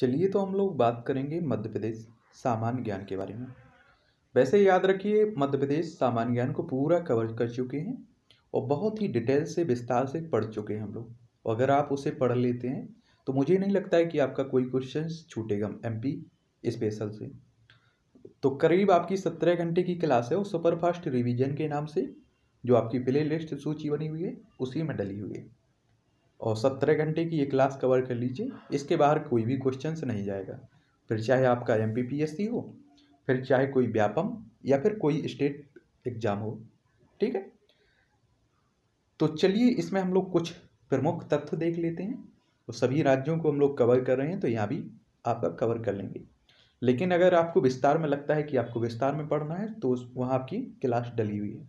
चलिए तो हम लोग बात करेंगे मध्य प्रदेश सामान्य ज्ञान के बारे में वैसे याद रखिए मध्य प्रदेश सामान्य ज्ञान को पूरा कवर कर चुके हैं और बहुत ही डिटेल से विस्तार से पढ़ चुके हैं हम लोग और अगर आप उसे पढ़ लेते हैं तो मुझे नहीं लगता है कि आपका कोई क्वेश्चन छूटेगा एम स्पेशल से तो करीब आपकी सत्रह घंटे की क्लास है वो सुपरफास्ट रिविजन के नाम से जो आपकी प्ले लिस्ट सूची बनी हुई है उसी में डली हुई है और सत्रह घंटे की ये क्लास कवर कर लीजिए इसके बाहर कोई भी क्वेश्चन नहीं जाएगा फिर चाहे आपका एम हो फिर चाहे कोई व्यापम या फिर कोई स्टेट एग्ज़ाम हो ठीक है तो चलिए इसमें हम लोग कुछ प्रमुख तथ्य देख लेते हैं तो सभी राज्यों को हम लोग कवर कर रहे हैं तो यहाँ भी आपका कवर कर लेंगे लेकिन अगर आपको विस्तार में लगता है कि आपको विस्तार में पढ़ना है तो वहाँ आपकी क्लास डली हुई है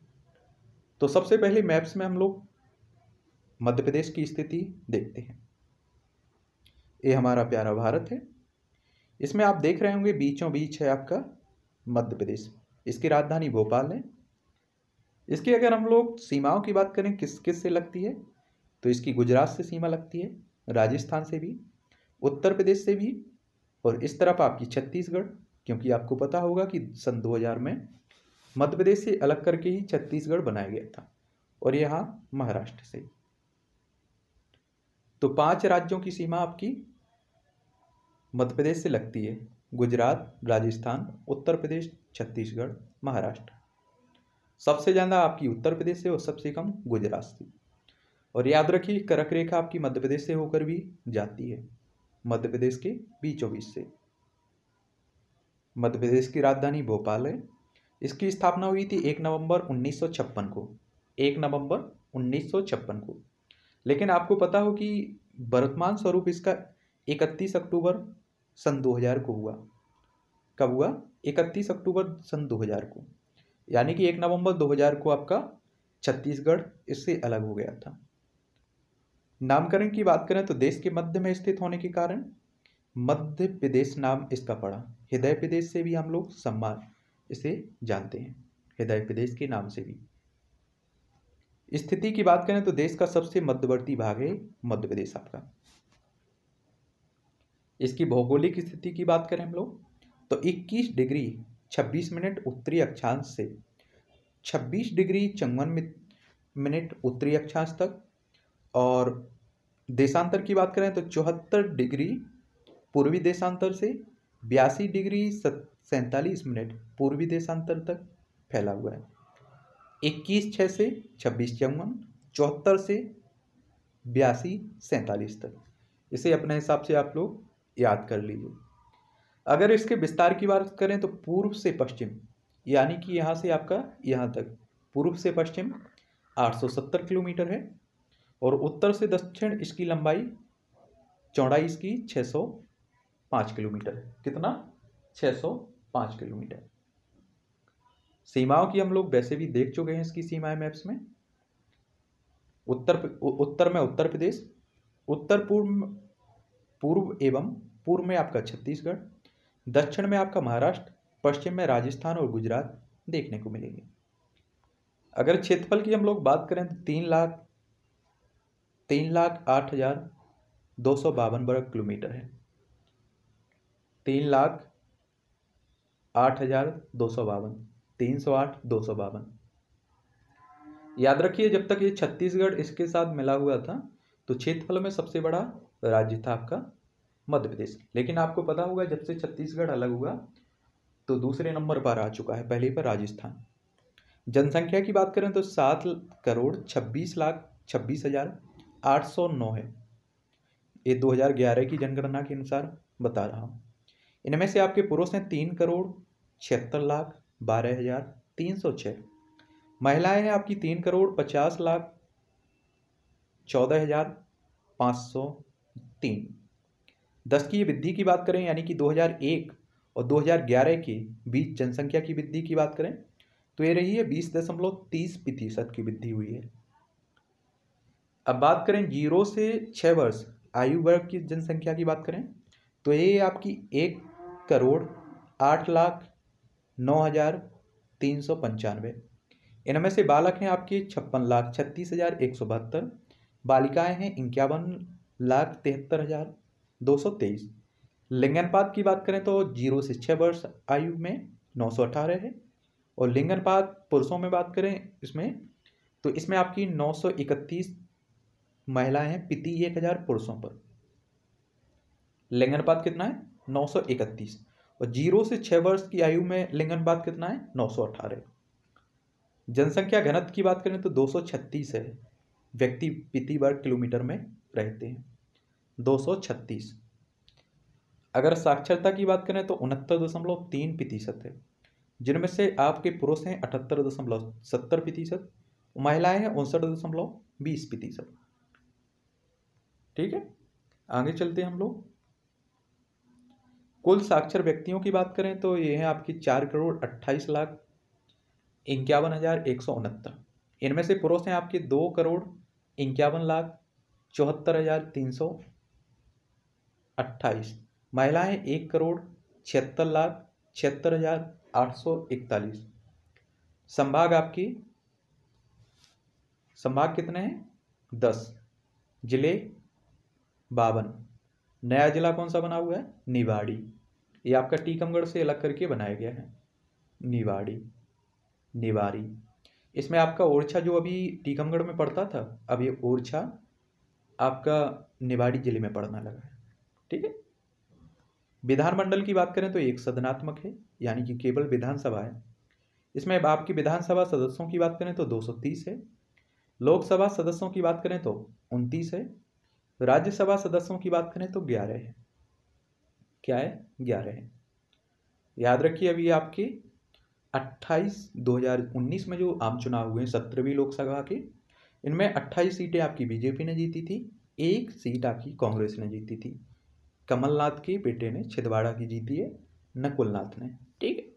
तो सबसे पहले मैप्स में हम लोग मध्य प्रदेश की स्थिति देखते हैं ये हमारा प्यारा भारत है इसमें आप देख रहे होंगे बीचों बीच है आपका मध्य प्रदेश इसकी राजधानी भोपाल है इसकी अगर हम लोग सीमाओं की बात करें किस किस से लगती है तो इसकी गुजरात से सीमा लगती है राजस्थान से भी उत्तर प्रदेश से भी और इस तरफ आपकी छत्तीसगढ़ क्योंकि आपको पता होगा कि सन 2000 में मध्य प्रदेश से अलग करके ही छत्तीसगढ़ बनाया गया था और यहाँ महाराष्ट्र से तो पांच राज्यों की सीमा आपकी मध्य प्रदेश से लगती है गुजरात राजस्थान उत्तर प्रदेश छत्तीसगढ़ महाराष्ट्र सबसे ज़्यादा आपकी उत्तर प्रदेश से और सबसे कम गुजरात से और याद रखिए करक रेखा आपकी मध्य प्रदेश से होकर भी जाती है मध्य प्रदेश के बीचों बीच से मध्य प्रदेश की राजधानी भोपाल है इसकी स्थापना हुई थी एक नवंबर 1956 को एक नवंबर 1956 को लेकिन आपको पता हो कि वर्तमान स्वरूप इसका इकतीस अक्टूबर सन 2000 को हुआ कब हुआ इकतीस अक्टूबर सन 2000 को यानी कि एक नवंबर 2000 को आपका छत्तीसगढ़ इससे अलग हो गया था नामकरण की बात करें तो देश के मध्य में स्थित होने के कारण मध्य प्रदेश नाम इसका पड़ा हृदय प्रदेश से भी हम लोग सम्मान इसे जानते हैं हृदय प्रदेश के नाम से भी स्थिति की बात करें तो देश का सबसे मध्यवर्ती भाग है मध्य प्रदेश आपका इसकी भौगोलिक स्थिति की बात करें हम लोग तो 21 डिग्री 26 मिनट उत्तरी अक्षांश से 26 डिग्री चौवन मिनट उत्तरी अक्षांश तक और देशांतर की बात करें तो चौहत्तर डिग्री पूर्वी देशांतर से बयासी डिग्री सैंतालीस मिनट पूर्वी देशांतर तक फैला हुआ है इक्कीस छः से छब्बीस चौवन चौहत्तर से बयासी सैंतालीस तक इसे अपने हिसाब से आप लोग याद कर लीजिए अगर इसके विस्तार की बात करें तो पूर्व से पश्चिम यानी कि यहाँ से आपका यहाँ तक पूर्व से पश्चिम 870 किलोमीटर है और उत्तर से दक्षिण इसकी लंबाई चौड़ाई इसकी 605 किलोमीटर है कितना 605 किलोमीटर सीमाओं की हम लोग वैसे भी देख चुके हैं इसकी सीमाएं मैप्स में उत्तर उत्तर में उत्तर प्रदेश उत्तर पूर्व पूर्व एवं पूर्व में आपका छत्तीसगढ़ दक्षिण में आपका महाराष्ट्र पश्चिम में राजस्थान और गुजरात देखने को मिलेंगे अगर क्षेत्रफल की हम लोग बात करें तो तीन लाख तीन लाख आठ हजार दो सौ बावन वर्ग किलोमीटर है तीन लाख आठ हजार दो सौ बावन तीन सौ आठ दो सौ बावन याद रखिए जब तक ये छत्तीसगढ़ इसके साथ मिला हुआ था तो क्षेत्रफल में सबसे बड़ा राज्य था आपका मध्य प्रदेश लेकिन आपको पता होगा जब से छत्तीसगढ़ अलग हुआ तो दूसरे नंबर पर आ चुका है पहले पर राजस्थान जनसंख्या की बात करें तो सात करोड़ छब्बीस लाख छब्बीस हज़ार आठ सौ नौ है ये दो हज़ार ग्यारह की जनगणना के अनुसार बता रहा हूँ इनमें से आपके पुरुष हैं तीन करोड़ छिहत्तर लाख बारह हजार तीन सौ छः महिलाएं हैं आपकी तीन करोड़ पचास लाख चौदह हजार पाँच सौ तीन दस की वृद्धि की बात करें यानी कि 2001 और 2011 के बीच जनसंख्या की वृद्धि की बात करें तो ये रही है बीस दशमलव तीस प्रतिशत की वृद्धि हुई है अब बात करें जीरो से छः वर्ष आयु वर्ग की जनसंख्या की बात करें तो ये आपकी एक करोड़ आठ लाख नौ हज़ार तीन सौ पंचानवे इनमें से बालक हैं आपके छप्पन लाख छत्तीस हज़ार एक सौ बहत्तर बालिकाएँ हैं इक्यावन लाख तिहत्तर हज़ार दो सौ तेईस लिंगनपात की बात करें तो जीरो से छः वर्ष आयु में नौ सौ अठारह है और लिंगनपात पुरुषों में बात करें इसमें तो इसमें आपकी नौ सौ इकतीस महिलाएँ हैं पिति एक हज़ार पुरुषों पर लिंगनपात कितना है नौ सौ इकतीस और जीरो से छः वर्ष की आयु में लिंगन बात कितना है नौ सौ अठारह जनसंख्या घनत्व की बात करें तो दो सौ छत्तीस है व्यक्ति प्रति वर्ग किलोमीटर में रहते हैं दो सौ छत्तीस अगर साक्षरता की बात करें तो उनहत्तर दशमलव तीन प्रतिशत है जिनमें से आपके पुरुष हैं अठहत्तर दशमलव सत्तर प्रतिशत महिलाएं हैं उनसठ दशमलव बीस प्रतिशत ठीक है आगे चलते हैं हम लोग कुल साक्षर व्यक्तियों की बात करें तो ये हैं आपकी चार करोड़ अट्ठाईस लाख इक्यावन हज़ार एक सौ उनहत्तर इनमें से पुरुष हैं आपके दो करोड़ इक्यावन लाख चौहत्तर हज़ार तीन सौ अट्ठाईस महिलाएँ एक करोड़ छिहत्तर लाख छिहत्तर हज़ार आठ सौ इकतालीस संभाग आपकी संभाग कितने हैं दस जिले बावन नया जिला कौन सा बना हुआ है निवाड़ी ये आपका टीकमगढ़ से अलग करके बनाया गया है निवाड़ी निवारी इसमें आपका ओरछा जो अभी टीकमगढ़ में पड़ता था अब ये ओरछा आपका निवाड़ी जिले में पड़ना लगा है ठीक है विधानमंडल की बात करें तो एक सदनात्मक है यानी कि केवल विधानसभा है इसमें अब आपकी विधानसभा सदस्यों की बात करें तो 230 है लोकसभा सदस्यों की बात करें तो उनतीस है तो राज्यसभा सदस्यों की बात करें तो ग्यारह है क्या है ग्यारह है याद रखिए अभी आपके हजार 2019 में जो आम चुनाव हुए सत्रहवीं लोकसभा के इनमें अट्ठाईस सीटें आपकी बीजेपी ने जीती थी एक सीट आपकी कांग्रेस ने जीती थी कमलनाथ के बेटे ने छिदवाड़ा की जीती है नकुलनाथ ने ठीक है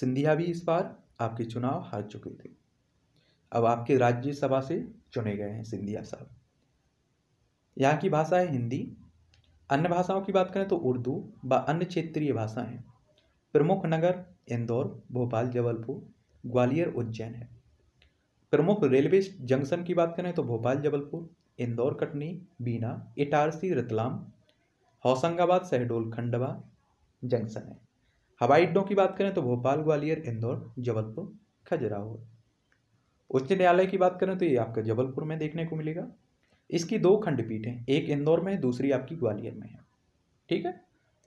सिंधिया भी इस बार आपके चुनाव हार चुके थे अब आपके राज्यसभा से चुने गए हैं सिंधिया साहब यहाँ की भाषा है हिंदी अन्य भाषाओं की बात करें तो उर्दू व अन्य क्षेत्रीय भाषाएं प्रमुख नगर इंदौर भोपाल जबलपुर ग्वालियर उज्जैन है प्रमुख रेलवे जंक्शन की बात करें तो भोपाल जबलपुर इंदौर कटनी बीना इटारसी रतलाम होशंगाबाद शहडोल खंडवा जंक्शन है हवाई अड्डों की बात करें तो भोपाल ग्वालियर इंदौर जबलपुर खजुराहो उच्च न्यायालय की बात करें तो ये आपका जबलपुर में देखने को मिलेगा इसकी दो खंडपीठ है एक इंदौर में है दूसरी आपकी ग्वालियर में है ठीक है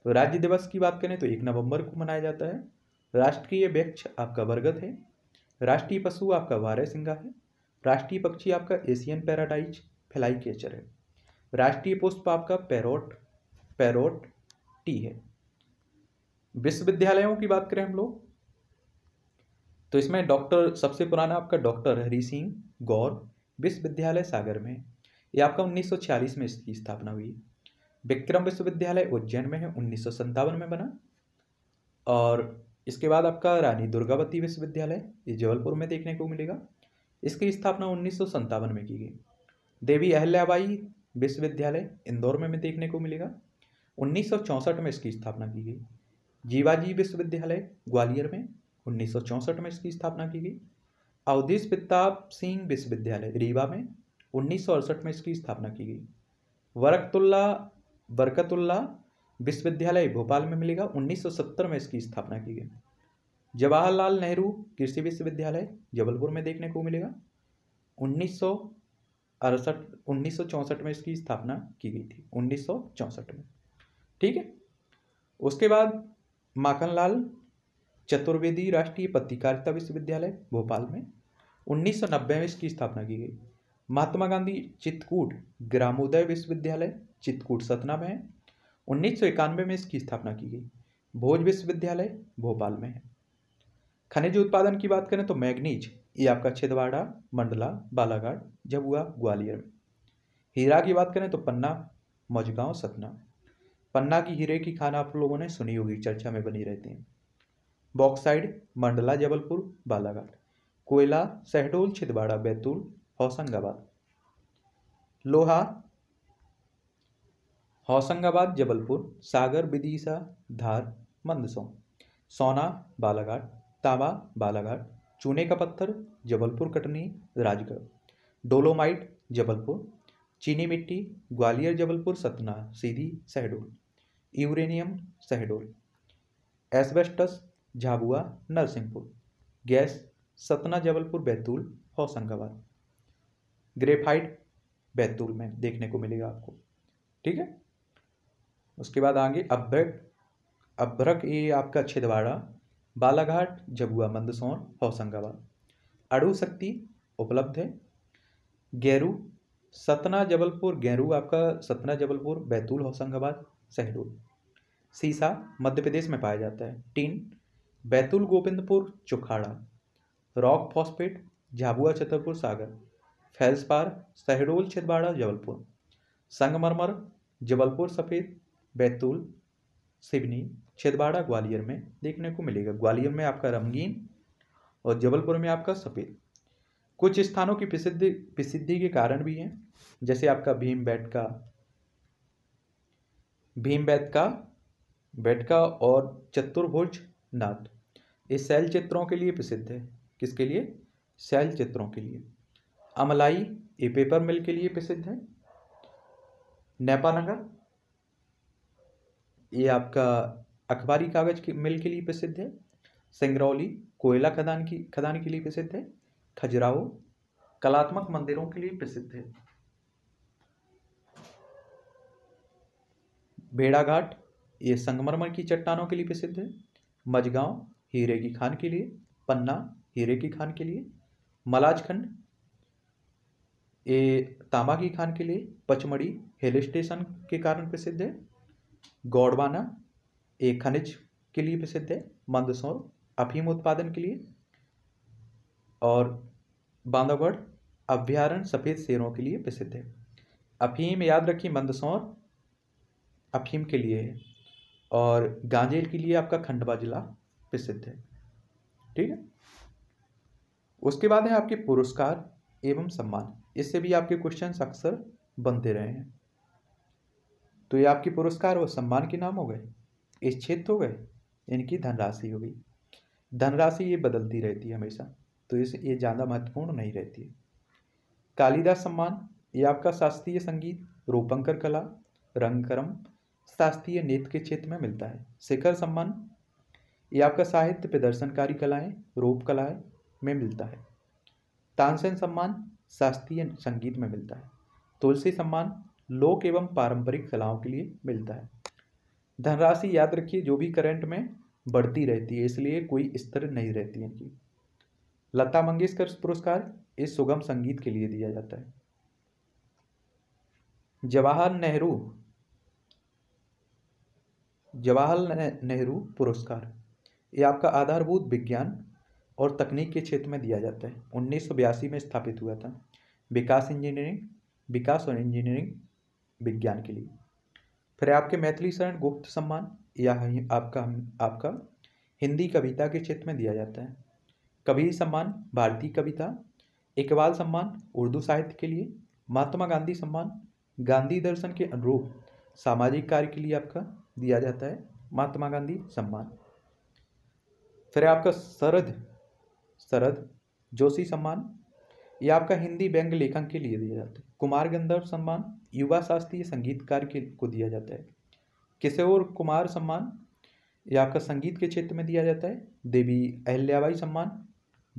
तो राज्य दिवस की बात करें तो एक नवंबर को मनाया जाता है राष्ट्रीय वृक्ष आपका बरगद है राष्ट्रीय पशु आपका वारे सिंगा है राष्ट्रीय पक्षी आपका एशियन पैराडाइज फ्लाई कैचर है राष्ट्रीय पुष्प आपका पैरोट पैरोट टी है विश्वविद्यालयों की बात करें हम लोग तो इसमें डॉक्टर सबसे पुराना आपका डॉक्टर हरी सिंह गौर विश्वविद्यालय सागर में ये आपका 1946 में इसकी स्थापना हुई विक्रम विश्वविद्यालय उज्जैन में है उन्नीस में बना और इसके बाद आपका रानी दुर्गावती विश्वविद्यालय ये जबलपुर में देखने को मिलेगा इसकी स्थापना उन्नीस में की गई देवी अहल्याबाई विश्वविद्यालय इंदौर में, में देखने को मिलेगा उन्नीस में इसकी स्थापना की गई जीवाजी विश्वविद्यालय ग्वालियर में उन्नीस में इसकी स्थापना की गई अवधेश प्रताप सिंह विश्वविद्यालय रीवा में उन्नीस में इसकी स्थापना की गई वरकतुल्ला बरकतुल्ला विश्वविद्यालय भोपाल में मिलेगा 1970 में इसकी स्थापना की गई जवाहरलाल नेहरू कृषि विश्वविद्यालय जबलपुर में देखने को मिलेगा उन्नीस सौ अड़सठ में इसकी स्थापना की गई थी उन्नीस में ठीक है उसके बाद माखनलाल चतुर्वेदी राष्ट्रीय पत्रकारिता विश्वविद्यालय भोपाल में 1990 में इसकी स्थापना की गई महात्मा गांधी चित्रकूट ग्रामोदय विश्वविद्यालय चित्रकूट सतना में है उन्नीस में इसकी स्थापना की गई भोज विश्वविद्यालय भोपाल में है खनिज उत्पादन की बात करें तो मैग्नीज ये आपका छिदवाड़ा मंडला बालाघाट हुआ ग्वालियर में हीरा की बात करें तो पन्ना मौजगांव सतना पन्ना की हीरे की खान आप लोगों ने सुनी होगी चर्चा में बनी रहती है बॉक्साइड मंडला जबलपुर बालाघाट कोयला शहडोल छिदवाड़ा बैतूल होशंगाबाद लोहा होशंगाबाद जबलपुर सागर विदिशा धार मंदसौ सोना बालाघाट तावा बालाघाट चूने का पत्थर जबलपुर कटनी राजगढ़ डोलोमाइट जबलपुर चीनी मिट्टी Gwalior Jabalpur Satna Sidhi Shahdol uranium Shahdol asbestos Jhabua Narsinghpur gas Satna Jabalpur Betul Hoshangabad graphite Betul में देखने को मिलेगा आपको ठीक है उसके बाद आगे अभ्रक अभ्रक ये आपका छिदवाड़ा बालाघाट जबुआ मंदसौर होशंगाबाद अड़ू शक्ति उपलब्ध है गैरू सतना जबलपुर गैरू आपका सतना जबलपुर बैतूल होशंगाबाद शहडोल सीसा मध्य प्रदेश में पाया जाता है tin Betul Govindpur Chukhada rock phosphate Jhabua Chhatarpur Sagar Faizpar Shahdol Chhindwara Jabalpur संगमरमर जबलपुर सफ़ेद बैतूल सिवनी छिंदवाड़ा ग्वालियर में देखने को मिलेगा ग्वालियर में आपका रंगीन और जबलपुर में आपका सफ़ेद कुछ स्थानों की प्रसिद्धि प्रसिद्धि के कारण भी हैं जैसे आपका भीम बैट का भीम बैत का बैटका और चतुर्भुज नाट ये शैल चित्रों के लिए प्रसिद्ध है किसके लिए शैल चित्रों के लिए अमलाई ये पेपर मिल के लिए प्रसिद्ध है नेपानगर ये आपका अखबारी कागज के मिल के लिए प्रसिद्ध है सिंगरौली कोयला खदान की खदान के लिए प्रसिद्ध है खजुराहो कलात्मक मंदिरों के लिए प्रसिद्ध है भेड़ाघाट ये संगमरमर की चट्टानों के लिए प्रसिद्ध है मजगांव हीरे की खान के लिए पन्ना हीरे की खान के लिए मलाजखंड ये तामागी खान के लिए पचमढ़ी हिल स्टेशन के कारण प्रसिद्ध है गौड़वाना ये खनिज के लिए प्रसिद्ध है मंदसौर अफीम उत्पादन के लिए और बांधवगढ़ अभ्यारण्य सफ़ेद शेरों के लिए प्रसिद्ध है अफीम याद रखिए मंदसौर अफीम के लिए है और गांजेल के लिए आपका खंडवा जिला प्रसिद्ध है ठीक है उसके बाद है आपके पुरस्कार एवं सम्मान इससे भी आपके क्वेश्चन अक्सर बनते रहे हैं तो ये आपके पुरस्कार और सम्मान के नाम हो गए इस क्षेत्र हो गए इनकी धनराशि हो गई धनराशि ये बदलती रहती है हमेशा तो इस ये ज़्यादा महत्वपूर्ण नहीं रहती है कालिदास सम्मान ये आपका शास्त्रीय संगीत रूपंकर कला रंगकर्म शास्त्रीय नृत्य के क्षेत्र में मिलता है शिखर सम्मान ये आपका साहित्य प्रदर्शनकारी कलाएँ रूप कलाएं में मिलता है तानसेन सम्मान शास्त्रीय संगीत में मिलता है तुलसी सम्मान लोक एवं पारंपरिक कलाओं के लिए मिलता है धनराशि याद रखिए जो भी करंट में बढ़ती रहती है इसलिए कोई स्तर नहीं रहती है इनकी लता मंगेशकर पुरस्कार इस सुगम संगीत के लिए दिया जाता है जवाहर नेहरू जवाहरलाल नेहरू पुरस्कार ये आपका आधारभूत विज्ञान और तकनीक के क्षेत्र में दिया जाता है उन्नीस में स्थापित हुआ था विकास इंजीनियरिंग विकास और इंजीनियरिंग विज्ञान के लिए फिर आपके मैथिली शरण गुप्त सम्मान या आपका आपका हिंदी कविता के क्षेत्र में दिया जाता है कबीर सम्मान भारतीय कविता इकबाल सम्मान उर्दू साहित्य के लिए महात्मा गांधी सम्मान गांधी दर्शन के अनुरूप सामाजिक कार्य के लिए आपका दिया जाता है महात्मा गांधी सम्मान फिर आपका शरद शरद जोशी सम्मान ये आपका हिंदी व्यंग लेखन के लिए दिया जाता है कुमार गंधर्व सम्मान युवा शास्त्रीय संगीतकार के को दिया जाता है किशोर कुमार सम्मान ये आपका संगीत के क्षेत्र में दिया जाता है देवी अहल्याबाई सम्मान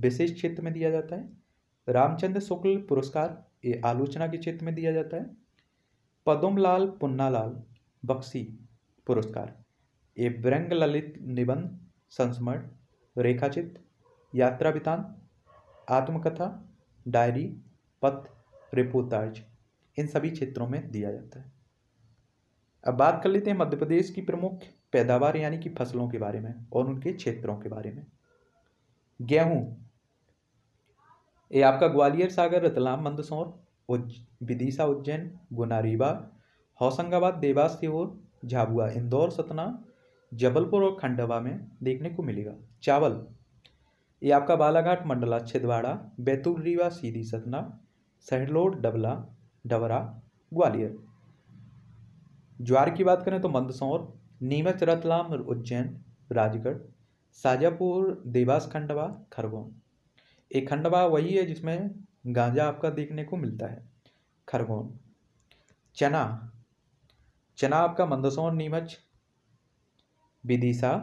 विशेष क्षेत्र में दिया जाता है रामचंद्र शुक्ल पुरस्कार ये आलोचना के क्षेत्र में दिया जाता है पदमलाल पुन्नालाल बक्सी पुरस्कार ये व्यंग ललित निबंध संस्मरण रेखाचित्र यात्रा वितान आत्मकथा डायरी पथ रिपोर्टाज इन सभी क्षेत्रों में दिया जाता है अब बात कर लेते हैं मध्य प्रदेश की प्रमुख पैदावार यानी कि फसलों के बारे में और उनके क्षेत्रों के बारे में गेहूं ये आपका ग्वालियर सागर रतलाम मंदसौर उज विदिशा उज्जैन गुना रीवा होशंगाबाद देवास की ओर झाबुआ इंदौर सतना जबलपुर और खंडवा में देखने को मिलेगा चावल ये आपका बालाघाट मंडला छिदवाड़ा बैतूल रीवा सीधी सतना सहलोड डबला डबरा ग्वालियर ज्वार की बात करें तो मंदसौर नीमच रतलाम उज्जैन राजगढ़ साजापुर देवास खंडवा खरगोन एक खंडवा वही है जिसमें गांजा आपका देखने को मिलता है खरगोन चना चना आपका मंदसौर नीमच विदिशा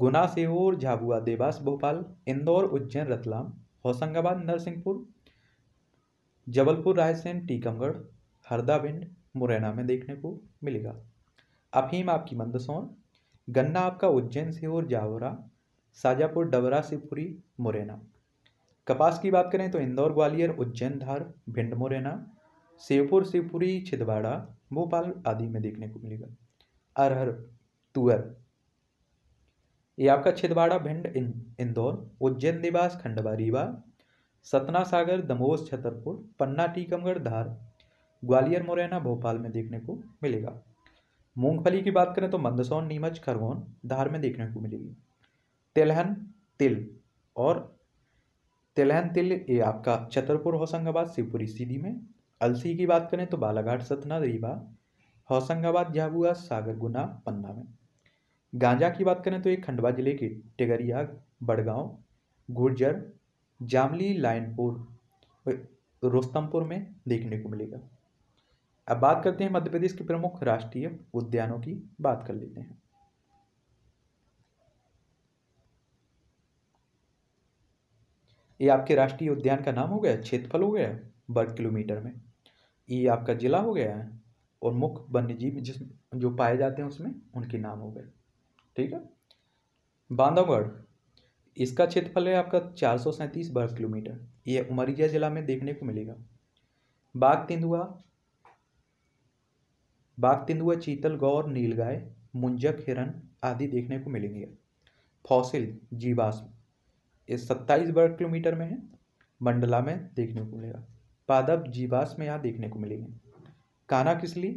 गुना सीहोर झाबुआ देवास भोपाल इंदौर उज्जैन रतलाम होशंगाबाद नरसिंहपुर जबलपुर रायसेन टीकमगढ़ हरदा भिंड मुरैना में देखने को मिलेगा अफीम आपकी मंदसौर गन्ना आपका उज्जैन सीहोर जावरा साजापुर डबरा शिवपुरी मुरैना कपास की बात करें तो इंदौर ग्वालियर उज्जैन धार भिंड मुरैना शिवपुर शिवपुरी छिदवाड़ा भोपाल आदि में देखने को मिलेगा अरहर तुअर ये आपका छिदवाड़ा भिंड इंदौर उज्जैन देवास खंडवा रीवा सतना सागर दमोह छतरपुर पन्ना टीकमगढ़ धार ग्वालियर मुरैना भोपाल में देखने को मिलेगा मूंगफली की बात करें तो मंदसौन नीमच खरगोन धार में देखने को मिलेगी तिलहन तिल और तिलहन तिल ये आपका छतरपुर होशंगाबाद शिवपुरी सीधी में अलसी की बात करें तो बालाघाट सतना रीवा होशंगाबाद झाबुआ सागर गुना पन्ना में गांजा की बात करें तो ये खंडवा जिले के टेगरिया बड़गांव गुर्जर जामली लाइनपुर रोस्तमपुर में देखने को मिलेगा अब बात करते हैं मध्य प्रदेश के प्रमुख राष्ट्रीय उद्यानों की बात कर लेते हैं ये आपके राष्ट्रीय उद्यान का नाम हो गया क्षेत्रफल हो गया वर्ग किलोमीटर में ये आपका जिला हो गया है और मुख्य वन्यजीव जिस जो पाए जाते हैं उसमें उनके नाम हो गए ठीक है बांधवगढ़ इसका क्षेत्रफल है आपका चार सौ सैंतीस वर्ग किलोमीटर ये उमरिया जिला में देखने को मिलेगा बाघ तेंदुआ बाघ तेंदुआ चीतल गौर नीलगाय मुंजक हिरन आदि देखने को मिलेंगे फौसिल जीवाश्म ये सत्ताईस वर्ग किलोमीटर में है मंडला में देखने को मिलेगा पादप जीवाश्म यहाँ देखने को मिलेंगे काना किसली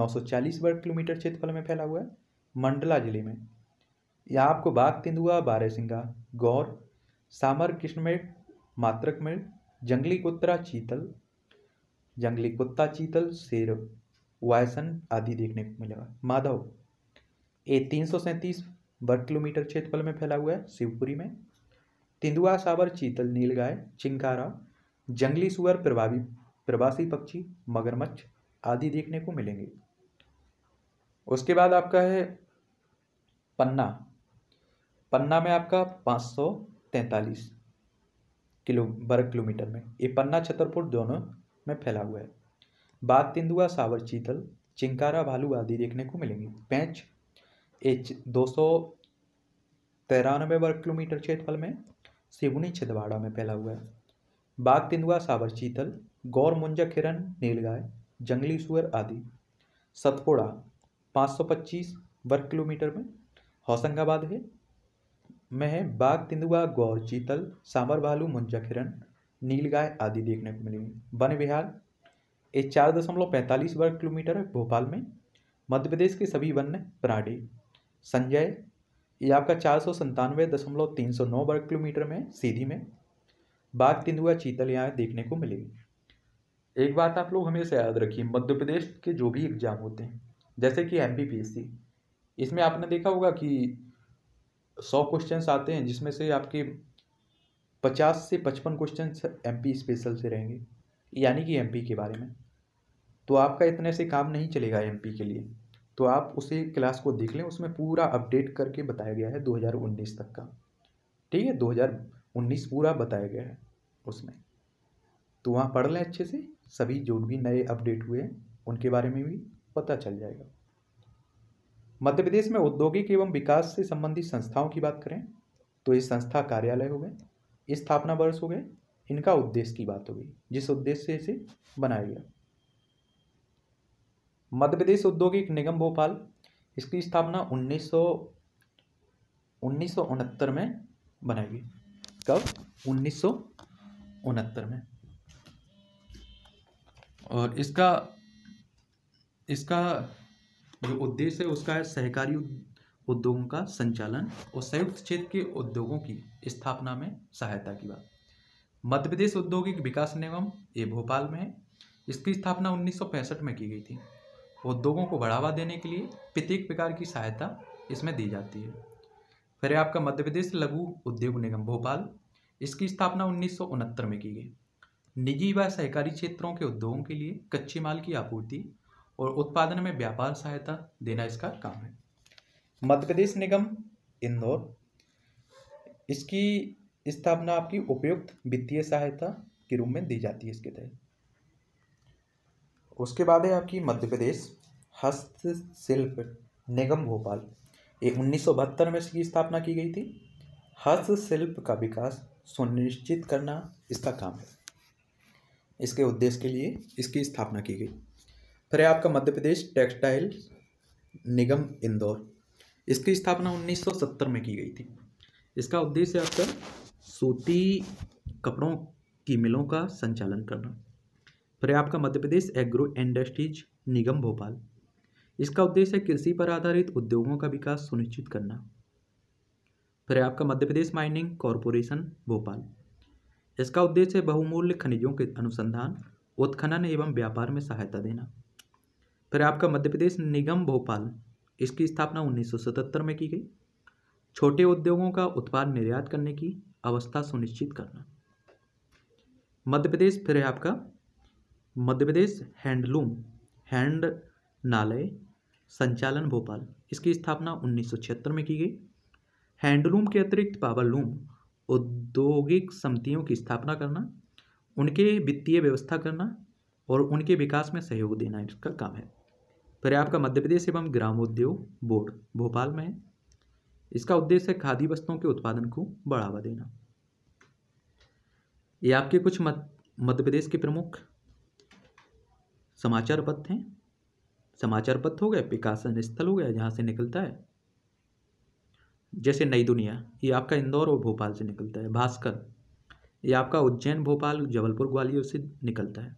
940 वर्ग किलोमीटर क्षेत्रफल में फैला हुआ है मंडला जिले में यहाँ आपको बाघ तेंदुआ सिंगा गौर सामर कृष्णमेढ़ मात्रकमेढ़ जंगली कुत्ता चीतल जंगली कुत्ता चीतल शेर वायसन आदि देखने को मिलेगा माधव ये तीन सौ सैंतीस वर्ग किलोमीटर क्षेत्रफल में फैला हुआ है शिवपुरी में तेंदुआ साबर चीतल नीलगाय चिंकारा जंगली सुअर प्रभावी प्रवासी पक्षी मगरमच्छ आदि देखने को मिलेंगे उसके बाद आपका है पन्ना पन्ना में आपका पाँच सौ तैंतालीस किलो वर्ग किलोमीटर में ये पन्ना छतरपुर दोनों में फैला हुआ है बाघ तेंदुआ सावर चीतल चिंकारा भालू आदि देखने को मिलेंगे पैंच एच दो सौ तिरानवे वर्ग किलोमीटर क्षेत्रफल में सिवनी छिंदवाड़ा में फैला हुआ है बाघ तेंदुआ सावर चीतल गौर मुंजक हिरन नीलगाय जंगली सुअर आदि सौ 525 वर्ग किलोमीटर में होशंगाबाद है में बाघ तेंदुआ गौर चीतल सांबर भालू मुंजा हिरण नीलगाय आदि देखने को मिलेंगी वन विहार ये चार दशमलव पैंतालीस वर्ग किलोमीटर है भोपाल में मध्य प्रदेश के सभी वन्य प्राणी संजय ये आपका चार सौ संतानवे दशमलव तीन सौ नौ वर्ग किलोमीटर में सीधी में बाघ तेंदुआ चीतल यहाँ देखने को मिलेगी एक बात आप लोग हमेशा याद रखिए मध्य प्रदेश के जो भी एग्ज़ाम होते हैं जैसे कि एम इसमें आपने देखा होगा कि सौ क्वेश्चन आते हैं जिसमें से आपके पचास से पचपन क्वेश्चन एम पी स्पेशल से रहेंगे यानी कि एम पी के बारे में तो आपका इतने से काम नहीं चलेगा एम पी के लिए तो आप उसे क्लास को देख लें उसमें पूरा अपडेट करके बताया गया है 2019 तक का ठीक है 2019 पूरा बताया गया है उसमें तो वहाँ पढ़ लें अच्छे से सभी जो भी नए अपडेट हुए हैं उनके बारे में भी पता चल जाएगा मध्य प्रदेश में औद्योगिक एवं विकास से संबंधित संस्थाओं की बात करें तो ये संस्था कार्यालय हो गए स्थापना वर्ष हो गए इनका उद्देश्य की बात हो गई जिस उद्देश्य से इसे बनाया गया मध्य प्रदेश औद्योगिक निगम भोपाल इसकी स्थापना उन्नीस सौ में बनाई गई कब उन्नीस में और इसका इसका जो उद्देश्य है उसका है सहकारी उद्योगों का संचालन और संयुक्त क्षेत्र के उद्योगों की स्थापना में सहायता की बात मध्य प्रदेश औद्योगिक विकास निगम ये भोपाल में है इसकी स्थापना उन्नीस में की गई थी उद्योगों को बढ़ावा देने के लिए प्रत्येक प्रकार की सहायता इसमें दी जाती है फिर आपका मध्य प्रदेश लघु उद्योग निगम भोपाल इसकी स्थापना उन्नीस में की गई निजी व सहकारी क्षेत्रों के उद्योगों के लिए कच्चे माल की आपूर्ति और उत्पादन में व्यापार सहायता देना इसका काम है मध्य प्रदेश निगम इंदौर इसकी स्थापना आपकी उपयुक्त वित्तीय सहायता के रूप में दी जाती है इसके तहत उसके बाद है आपकी मध्य प्रदेश हस्तशिल्प निगम भोपाल ये उन्नीस में इसकी स्थापना की गई थी हस्तशिल्प का विकास सुनिश्चित करना इसका काम है इसके उद्देश्य के लिए इसकी स्थापना की गई फिर है आपका मध्य प्रदेश टेक्सटाइल निगम इंदौर इसकी स्थापना 1970 में की गई थी इसका उद्देश्य आपका सूती कपड़ों की मिलों का संचालन करना फिर आपका मध्य प्रदेश एग्रो इंडस्ट्रीज निगम भोपाल इसका उद्देश्य कृषि पर आधारित उद्योगों का विकास सुनिश्चित करना फिर आपका मध्य प्रदेश माइनिंग कॉरपोरेशन भोपाल इसका उद्देश्य बहुमूल्य खनिजों के अनुसंधान उत्खनन एवं व्यापार में सहायता देना फिर आपका मध्य प्रदेश निगम भोपाल इसकी स्थापना 1977 में की गई छोटे उद्योगों का उत्पाद निर्यात करने की अवस्था सुनिश्चित करना मध्य प्रदेश फिर आपका मध्य प्रदेश हैंडलूम हैंड नालय संचालन भोपाल इसकी स्थापना छिहत्तर में की गई हैंडलूम के अतिरिक्त पावरलूम औद्योगिक समितियों की स्थापना करना उनके वित्तीय व्यवस्था करना और उनके विकास में सहयोग देना इसका काम है फिर आपका मध्य प्रदेश एवं ग्रामोद्योग बोर्ड भोपाल में है इसका उद्देश्य खादी वस्तुओं के उत्पादन को बढ़ावा देना ये आपके कुछ मध्य प्रदेश के प्रमुख समाचार पत्र हैं समाचार पत्र हो गए विकासन स्थल हो गया जहाँ से निकलता है जैसे नई दुनिया ये आपका इंदौर और भोपाल से निकलता है भास्कर ये आपका उज्जैन भोपाल जबलपुर ग्वालियर से निकलता है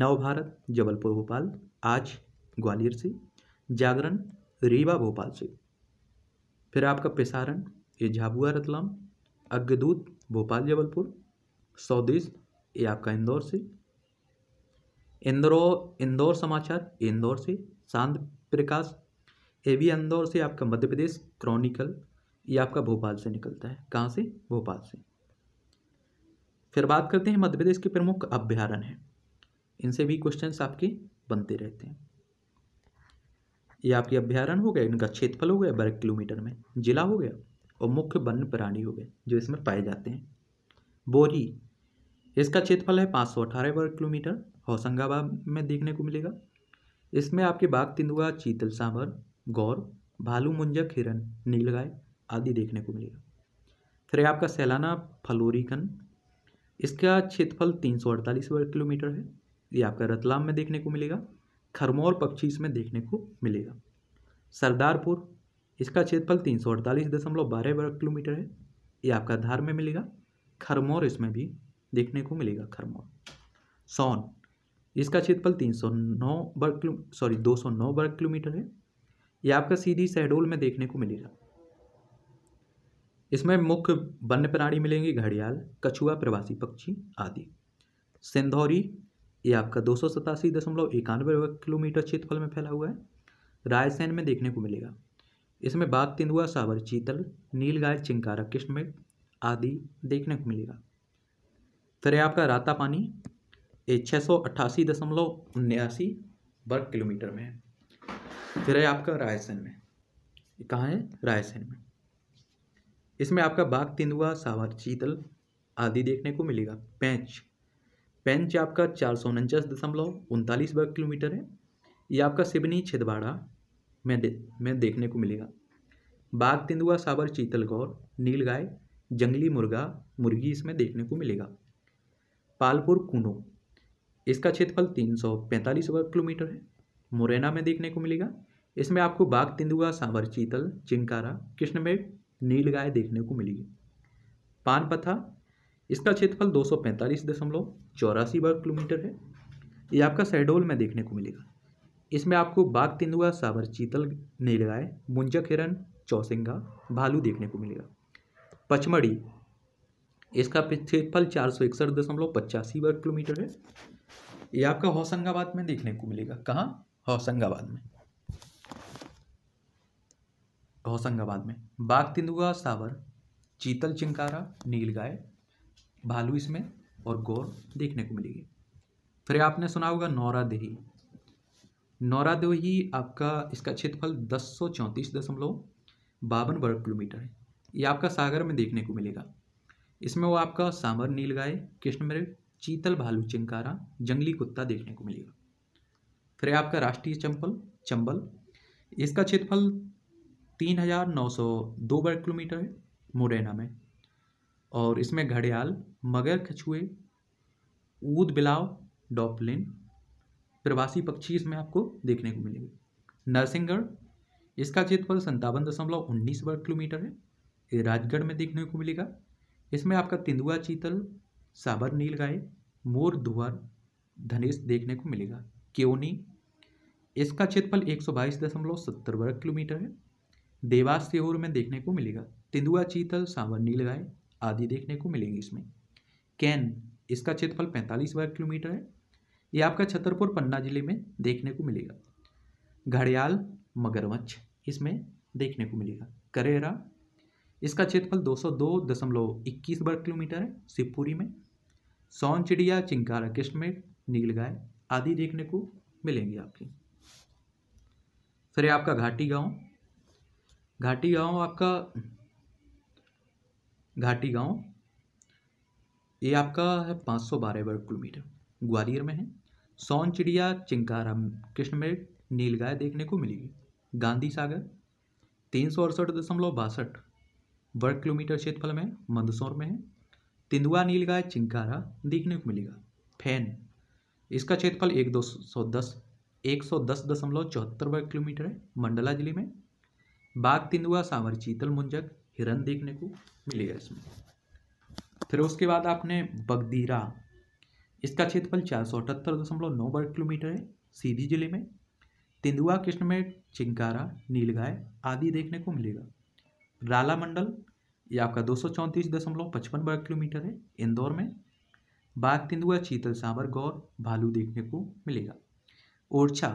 नव भारत जबलपुर भोपाल आज ग्वालियर से जागरण रीवा भोपाल से फिर आपका पिसारण ये झाबुआ रतलाम अग्रदूत भोपाल जबलपुर स्वदेश ये आपका इंदौर से इंदौर इंदौर समाचार इंदौर से शांत प्रकाश ये भी इंदौर से आपका मध्य प्रदेश क्रॉनिकल ये आपका भोपाल से निकलता है कहाँ से भोपाल से फिर बात करते हैं मध्य प्रदेश के प्रमुख अभ्यारण्य हैं इनसे भी क्वेश्चन आपके बनते रहते हैं ये आपके अभ्यारण हो गया इनका क्षेत्रफल हो गया वर्ग किलोमीटर में जिला हो गया और मुख्य वन्य प्राणी हो गए जो इसमें पाए जाते हैं बोरी इसका क्षेत्रफल है पाँच सौ अठारह वर्ग किलोमीटर होशंगाबाद में देखने को मिलेगा इसमें आपके बाघ तिंदुआ चीतल सांबर गौर भालू मुंजक हिरन नीलगाय आदि देखने को मिलेगा फिर आपका सैलाना फलोरिकन इसका क्षेत्रफल तीन सौ अड़तालीस वर्ग किलोमीटर है ये आपका रतलाम में देखने को मिलेगा खरमौर पक्षी इसमें देखने को मिलेगा सरदारपुर इसका क्षेत्रफल तीन सौ अड़तालीस दशमलव बारह वर्ग किलोमीटर है ये आपका धार में मिलेगा खरमौर इसमें भी देखने को मिलेगा खरमौर सोन इसका क्षेत्रफल तीन सौ नौ वर्ग किलो सॉरी दो सौ नौ वर्ग किलोमीटर है ये आपका सीधी शहडोल में देखने को मिलेगा इसमें मुख्य वन्य प्राणी मिलेंगे घड़ियाल कछुआ प्रवासी पक्षी आदि सिंधौरी ये आपका दो सौ सतासी दशमलव इक्यानवे वर्ग किलोमीटर क्षेत्रफल में फैला हुआ है रायसेन में देखने को मिलेगा इसमें बाघ तेंदुआ सावर चीतल नीलगाय चिंकारा किश्मिट आदि देखने को मिलेगा फिर आपका राता पानी ये छः सौ अट्ठासी दशमलव उन्यासी वर्ग किलोमीटर में है फिर है आपका रायसेन में कहाँ है रायसेन में इसमें आपका बाघ तेंदुआ सावर चीतल आदि देखने को मिलेगा पैंच पेंच आपका चार सौ उनचास दशमलव उनतालीस वर्ग किलोमीटर है ये आपका सिवनी छिदवाड़ा में दे, में देखने को मिलेगा बाघ तेंदुआ सावर चीतलगौर नीलगाय जंगली मुर्गा मुर्गी इसमें देखने को मिलेगा पालपुर कुनो इसका क्षेत्रफल तीन सौ पैंतालीस वर्ग किलोमीटर है मुरैना में देखने को मिलेगा इसमें आपको बाघ तेंदुआ सांवर चीतल चिंकारा कृष्णमेघ नीलगाय देखने को मिलेगी पानपथा इसका क्षेत्रफल दो सौ पैंतालीस दशमलव चौरासी वर्ग किलोमीटर है ये आपका शहडोल में देखने को मिलेगा इसमें आपको बाघ तेंदुआ सावर चीतल नीलगाय मुंजक हिरन चौसिंगा भालू देखने को मिलेगा पचमढ़ी इसका क्षेत्रफल चार सौ इकसठ दशमलव पचासी वर्ग किलोमीटर है ये आपका होशंगाबाद में देखने को मिलेगा कहाँ होशंगाबाद में होशंगाबाद में बाघ तेंदुआ सावर चीतल चिंकारा नीलगाय भालू इसमें और गौर देखने को मिलेगी फिर आपने सुना होगा नौरा नौरा देही आपका इसका क्षेत्रफल दस सौ चौंतीस दशमलव बावन वर्ग किलोमीटर है ये आपका सागर में देखने को मिलेगा इसमें वो आपका सांबर नीलगाय कृष्णमृग चीतल भालू चिंकारा जंगली कुत्ता देखने को मिलेगा फिर आपका राष्ट्रीय चंपल चंबल इसका क्षेत्रफल तीन हजार नौ सौ दो वर्ग किलोमीटर है मुरैना में और इसमें घड़ियाल मगर कछुए ऊद बिलाव डॉपलिन प्रवासी पक्षी इसमें आपको देखने को मिलेंगे नरसिंहगढ़ इसका क्षेत्रफल संतावन दशमलव उन्नीस वर्ग किलोमीटर है ये राजगढ़ में देखने को मिलेगा इसमें आपका तिंदुआ चीतल साबर नील गाय मोर धुअर धनेश देखने को मिलेगा क्योनी इसका क्षेत्रफल एक सौ बाईस दशमलव सत्तर वर्ग किलोमीटर है देवास सीहोर में देखने को मिलेगा तिंदुआ चीतल सांवर गाय आदि देखने को मिलेंगे इसमें कैन इसका क्षेत्रफल पैंतालीस वर्ग किलोमीटर है ये आपका छतरपुर पन्ना जिले में देखने को मिलेगा घड़ियाल मगरमच्छ इसमें देखने को मिलेगा करेरा इसका क्षेत्रफल इक्कीस वर्ग किलोमीटर है शिवपुरी में सौन चिड़िया चिंकारा किश्मेर नीलगाय आदि देखने को मिलेंगे आपके फिर आपका घाटी गांव घाटी गांव आपका घाटी गांव ये आपका है पाँच सौ बारह वर्ग किलोमीटर ग्वालियर में है सोन चिड़िया चिंकारा कृष्णमेट नीलगाय देखने को मिलेगी गांधी सागर तीन सौ अड़सठ दशमलव बासठ वर्ग किलोमीटर क्षेत्रफल में मंदसौर में है तिंदुआ नीलगाय चिंकारा देखने को मिलेगा फैन इसका क्षेत्रफल एक दो सौ दस एक सौ दस दशमलव चौहत्तर वर्ग किलोमीटर है मंडला जिले में बाघ तिंदुआ सांवर चीतल मुंजक हिरन देखने को मिलेगा इसमें फिर उसके बाद आपने बगदीरा इसका क्षेत्रफल चार सौ अठहत्तर दशमलव नौ वर्ग किलोमीटर है सीधी जिले में तेंदुआ कृष्ण में चिंकारा नीलगाय आदि देखने को मिलेगा राला मंडल ये आपका दो सौ चौंतीस दशमलव पचपन वर्ग किलोमीटर है इंदौर में बाघ तेंदुआ चीतल सांबर गौर भालू देखने को मिलेगा ओरछा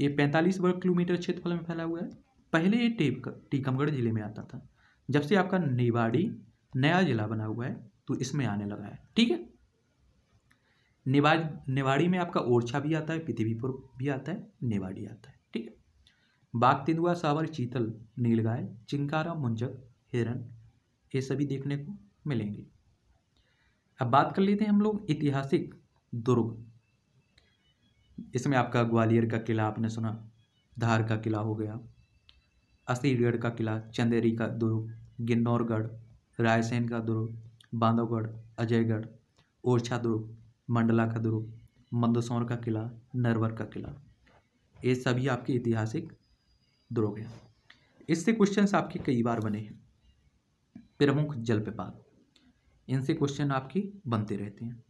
ये पैंतालीस वर्ग किलोमीटर क्षेत्रफल में फैला हुआ है पहले ये टीकमगढ़ जिले में आता था जब से आपका निवाड़ी नया ज़िला बना हुआ है तो इसमें आने लगा है ठीक है निवाड़ी निवाड़ी में आपका ओरछा भी आता है पृथ्वीपुर भी आता है निवाड़ी आता है ठीक है बाघ तेंदुआ सावर चीतल नीलगाय चिंकारा मुंजक हिरन ये सभी देखने को मिलेंगे अब बात कर लेते हैं हम लोग ऐतिहासिक दुर्ग इसमें आपका ग्वालियर का किला आपने सुना धार का किला हो गया असीरगढ़ का किला चंदेरी का दुर्ग गिन्नौरगढ़ रायसेन का दुर्ग बांधवगढ़ अजयगढ़ ओरछा दुर्ग मंडला का दुर्ग मंदसौर का किला नरवर का किला ये सभी आपके ऐतिहासिक दुर्ग हैं इससे क्वेश्चन आपके कई बार बने हैं प्रमुख जलप्रपात इनसे क्वेश्चन आपके बनते रहते हैं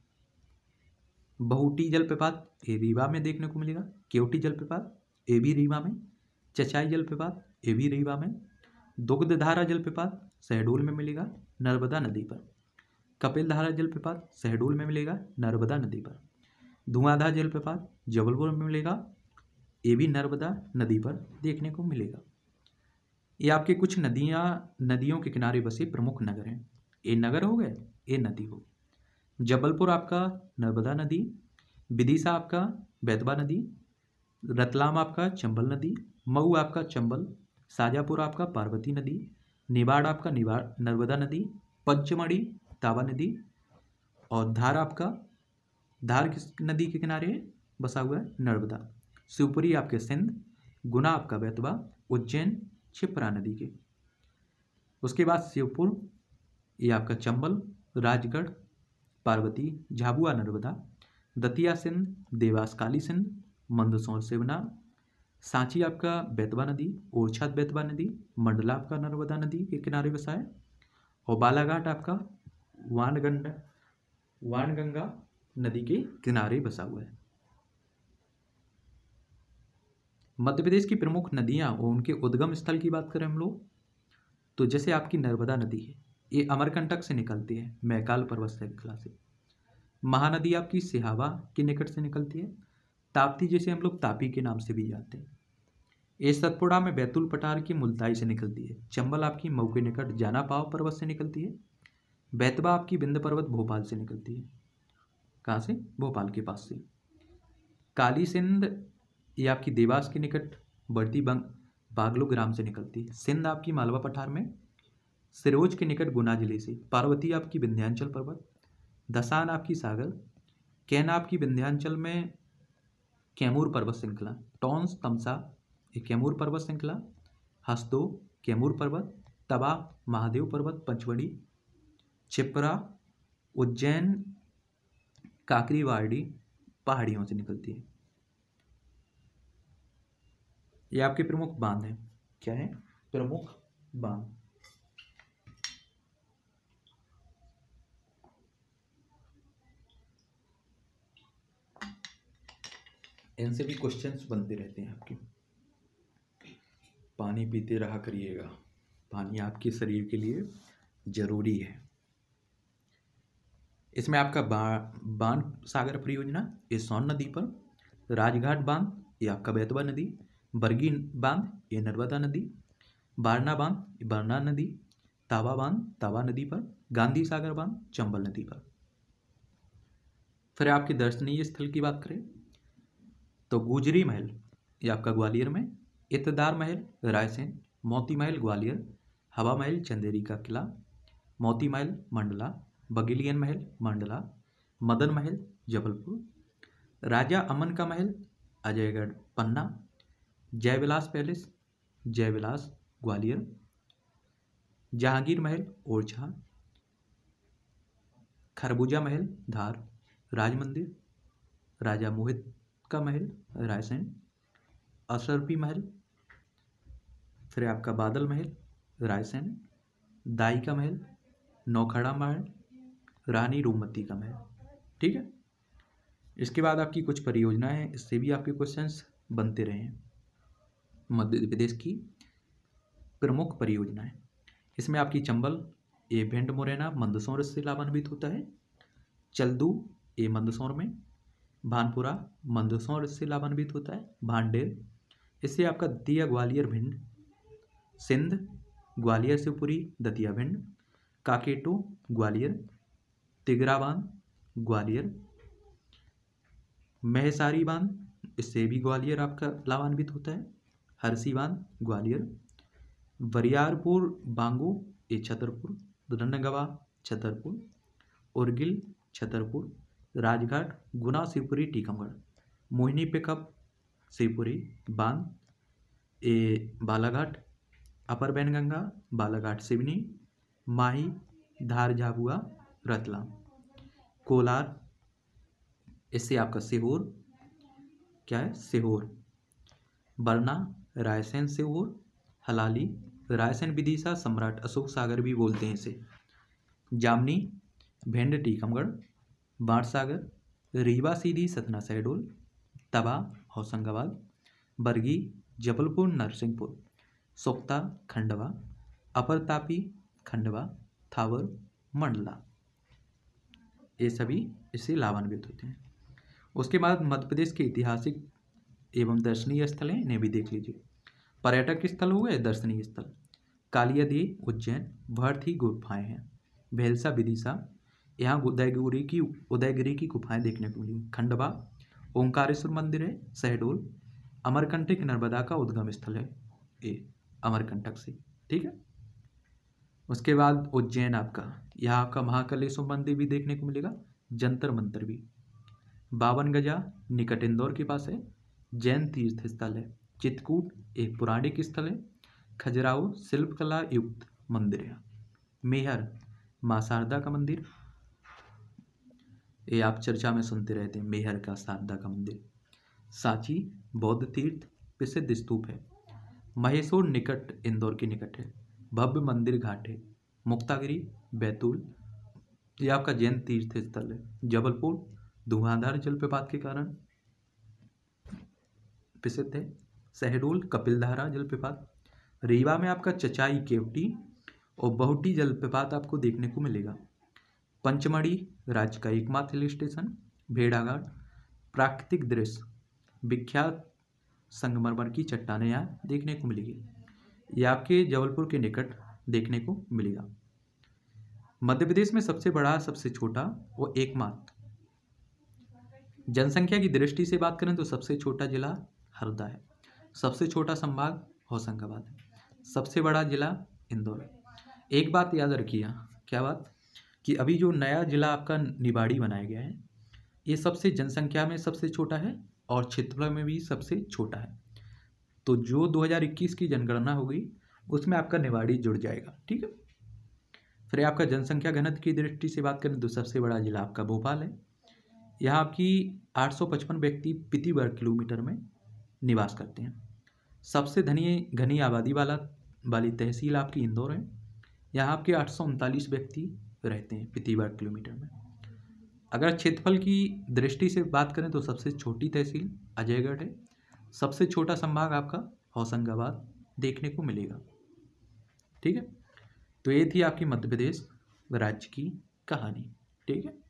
बहुटी जलप्रपात ये रीवा में देखने को मिलेगा केवटी जलप्रपात ये भी रीवा में चचाई जलप्रपात ए भी रीवा में दुग्धधारा जलप्रपात शहडोल में मिलेगा नर्मदा नदी पर कपिल धारा जलप्रपात शहडोल में मिलेगा नर्मदा नदी पर धुआंधार जलप्रपात जबलपुर में मिलेगा ये भी नर्मदा नदी पर देखने को मिलेगा ये आपके कुछ नदियाँ नदियों के किनारे बसे प्रमुख नगर हैं ये नगर हो गए ये नदी हो जबलपुर आपका नर्मदा नदी विदिशा आपका बैतवा नदी रतलाम आपका चंबल नदी मऊ आपका चंबल शाजापुर आपका पार्वती नदी निवाड़ आपका निवाड़ नर्मदा नदी पंचमढ़ी तावा नदी और धार आपका धार किस नदी के किनारे बसा हुआ है नर्मदा शिवपुरी आपके सिंध गुना आपका बैतवा उज्जैन छिपरा नदी के उसके बाद शिवपुर ये आपका चंबल राजगढ़ पार्वती झाबुआ नर्मदा दतिया सिंध देवास काली सिंध मंदसौर सेवना सांची आपका बेतवा नदी ओरछात बेतवा नदी मंडला आपका नर्मदा नदी के किनारे बसा है और बालाघाट आपका वानगंड वानगंगा नदी के किनारे बसा हुआ है मध्य प्रदेश की प्रमुख नदियाँ और उनके उद्गम स्थल की बात करें हम लोग तो जैसे आपकी नर्मदा नदी है ये अमरकंटक से निकलती है मैकाल पर्वत श्रृंखला से महानदी आपकी सिहावा के निकट से निकलती है ताप्ती जिसे हम लोग तापी के नाम से भी जानते हैं ये सतपुड़ा में बैतुल पठार की मुल्ताई से निकलती है चंबल आपकी मऊ के निकट जाना पाव पर्वत से निकलती है बैतबा आपकी बिंद पर्वत भोपाल से निकलती है कहाँ से भोपाल के पास से काली सिंध ये आपकी देवास के निकट बढ़ती बंग बागलो ग्राम से निकलती है सिंध आपकी मालवा पठार में सिरोज के निकट गुना जिले से पार्वती आपकी विंध्यांचल पर्वत दसान आपकी सागर कैन आपकी विंध्यांचल में कैमूर पर्वत श्रृंखला टॉन्स तमसा ये कैमूर पर्वत श्रृंखला हस्तो कैमूर पर्वत तबा महादेव पर्वत पंचवड़ी छिपरा उज्जैन काकरीवाड़ी पहाड़ियों से निकलती है ये आपके प्रमुख बांध हैं क्या है प्रमुख बांध इनसे भी क्वेश्चंस बनते रहते हैं आपके पानी पीते रहा करिएगा पानी आपके शरीर के लिए ज़रूरी है इसमें आपका बांध सागर परियोजना ये सोन नदी पर राजघाट बांध ये आपका बैतवा नदी बरगी बांध ये नर्मदा नदी बारना बांध ये बरना नदी तावा बांध तावा नदी पर गांधी सागर बांध चंबल नदी पर फिर आपके दर्शनीय स्थल की बात करें तो गुजरी महल ये आपका ग्वालियर में इतदार महल रायसेन मोती महल ग्वालियर हवा महल चंदेरी का किला मोती महल मंडला बगिलियन महल मंडला मदन महल जबलपुर राजा अमन का महल अजयगढ़ पन्ना जयविलास पैलेस जयविलास ग्वालियर जहांगीर महल ओरछा खरबूजा महल धार राज मंदिर राजा मोहित का महल रायसेन असरपी महल फिर आपका बादल महल रायसेन दाई का महल नौखड़ा महल रानी रूमती का महल ठीक है इसके बाद आपकी कुछ परियोजनाएं हैं इससे भी आपके क्वेश्चंस बनते रहे हैं मध्य प्रदेश की प्रमुख परियोजनाएं इसमें आपकी चंबल ए भेंड मुरैना मंदसौर से लाभान्वित होता है चलदू ए मंदसौर में भानपुरा मंदसौर इससे लाभान्वित होता है भांडेर इससे आपका दिया ग्वालियर भिंड सिंध ग्वालियर से पूरी दतिया भिंड काकेटो ग्वालियर तिगरा बांध ग्वालियर महसारी बांध इससे भी ग्वालियर आपका लाभान्वित होता है हरसी बांध ग्वालियर वरियारपुर बांगो ये छतरपुर रनगवा छतरपुर उर्गिल छतरपुर राजघाट गुना शिवपुरी टीकमगढ़ मोहिनी पिकअप शिवपुरी बांध ए बालाघाट अपर बैनगंगा बालाघाट सिवनी माही धार झाबुआ रतलाम कोलार इससे आपका सीहोर क्या है सीहोर बरना रायसेन सीहोर हलाली रायसेन विदिशा सम्राट अशोक सागर भी बोलते हैं इसे जामनी भेंड टीकमगढ़ बाणसागर सागर रीवा सीधी सतना शहडोल तवा होशंगाबाद बरगी जबलपुर नरसिंहपुर सोख्ता खंडवा अपर तापी खंडवा थावर मंडला ये सभी इससे लाभान्वित होते हैं उसके बाद मध्य प्रदेश के ऐतिहासिक एवं दर्शनीय स्थल हैं इन्हें भी देख लीजिए पर्यटक स्थल हुए दर्शनीय स्थल कालियादेह उज्जैन भर्थी गुफाएँ हैं भेलसा विदिशा यहाँ उदयगिरी की उदयगिरी की गुफाएं देखने को मिली खंडवा ओंकारेश्वर मंदिर है शहडोल अमरकंटक नर्मदा का उद्गम स्थल है ये अमरकंटक से ठीक है उसके बाद उज्जैन आपका यहाँ आपका महाकालेश्वर मंदिर भी देखने को मिलेगा जंतर मंतर भी बावन गजा निकट इंदौर के पास है जैन तीर्थ स्थल है चित्रकूट एक पौराणिक स्थल है खजुराहो शिल्पकला युक्त मंदिर है मेहर माँ शारदा का मंदिर ये आप चर्चा में सुनते रहते हैं मेहर का शारदा का मंदिर सांची बौद्ध तीर्थ प्रसिद्ध स्तूप है महेश्वर निकट इंदौर के निकट है भव्य मंदिर घाट है मुक्तागिरी बैतूल ये आपका जैन तीर्थ स्थल है जबलपुर धुआंधार जलप्रपात के कारण प्रसिद्ध है शहडोल कपिलधारा जलप्रपात रीवा में आपका चचाई केवटी और बहुटी जलप्रपात आपको देखने को मिलेगा पंचमढ़ी राज्य का एकमात्र हिल स्टेशन भेड़ाघाट प्राकृतिक दृश्य विख्यात संगमरमर की चट्टाने यहाँ देखने को मिलेगी यह आपके जबलपुर के निकट देखने को मिलेगा मध्य प्रदेश में सबसे बड़ा सबसे छोटा वो एकमात्र जनसंख्या की दृष्टि से बात करें तो सबसे छोटा जिला हरदा है सबसे छोटा संभाग होशंगाबाद है सबसे बड़ा जिला इंदौर है एक बात याद रखिए क्या बात कि अभी जो नया ज़िला आपका निबाड़ी बनाया गया है ये सबसे जनसंख्या में सबसे छोटा है और क्षेत्रफल में भी सबसे छोटा है तो जो 2021 की जनगणना होगी उसमें आपका निवाड़ी जुड़ जाएगा ठीक है फिर आपका जनसंख्या घनत्व की दृष्टि से बात करें तो सबसे बड़ा ज़िला आपका भोपाल है यहाँ आपकी 855 व्यक्ति प्रति वर्ग किलोमीटर में निवास करते हैं सबसे धनी घनी आबादी वाला वाली तहसील आपकी इंदौर है यहाँ आपके आठ व्यक्ति रहते हैं प्रति वर्ग किलोमीटर में अगर क्षेत्रफल की दृष्टि से बात करें तो सबसे छोटी तहसील अजयगढ़ है सबसे छोटा संभाग आपका होशंगाबाद देखने को मिलेगा ठीक है तो ये थी आपकी मध्य प्रदेश राज्य की कहानी ठीक है